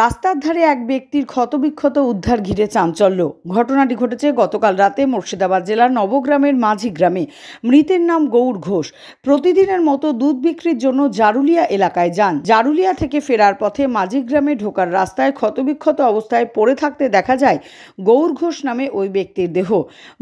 রাস্তার ধারে এক ব্যক্তির ক্ষতবিক্ষত উদ্ধার ঘিরে চাঞ্চল্য ঘটনাটি ঘটেছে গতকাল রাতে মুর্শিদাবাদ জেলার নবগ্রামের মাঝি গ্রামে মৃতের নাম গৌর ঘোষ প্রতিদিনের মতো দুধ বিক্রির জন্য জারুলিয়া এলাকায় যান জারুলিয়া থেকে ফেরার পথে মাঝি গ্রামে ঢোকার রাস্তায় ক্ষতবিক্ষত অবস্থায় পড়ে থাকতে দেখা যায় গৌর ঘোষ নামে ওই ব্যক্তির দেহ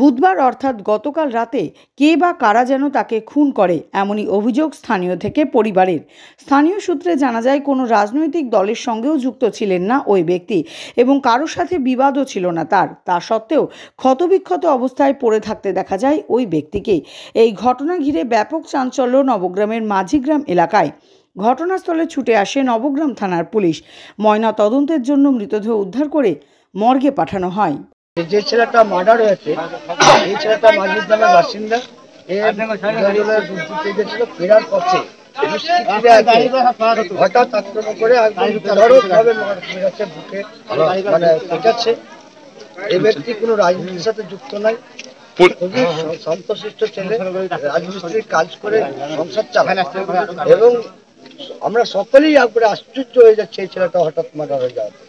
বুধবার অর্থাৎ গতকাল রাতে কে বা কারা যেন তাকে খুন করে এমনই অভিযোগ স্থানীয় থেকে পরিবারের স্থানীয় সূত্রে জানা যায় কোনো রাজনৈতিক দলের সঙ্গেও যুক্ত ছিলেন না ওই ব্যক্তি এবং কারো সাথে বিবাদও ছিল না তার তা সত্ত্বেও ক্ষতবিক্ষত অবস্থায় পড়ে থাকতে দেখা যায় ওই ব্যক্তিকেই এই ঘটনা ঘিরে ব্যাপক চাঞ্চল্য নবগ্রামের মাঝিগ্রাম এলাকায় ঘটনাস্থলে ছুটে আসে নবগ্রাম থানার পুলিশ ময়না তদন্তের জন্য মৃতদেহ উদ্ধার করে মর্গে পাঠানো হয় যে ছেলেটা মার্ডার হয়েছে এই ছেলেটা মাঝির বাসিন্দা ফেরার পথে হঠাৎ আক্রমণ করে মানে পেটাচ্ছে এই ব্যক্তি কোনো রাজনীতির সাথে যুক্ত নাই সন্তোষিষ্ট ছেলে রাজমিস্ত্রির কাজ করে সংসার চালায় এবং আমরা সকলেই একবারে আশ্চর্য হয়ে যাচ্ছে এই ছেলেটা হঠাৎ মার্ডার হয়ে যাওয়া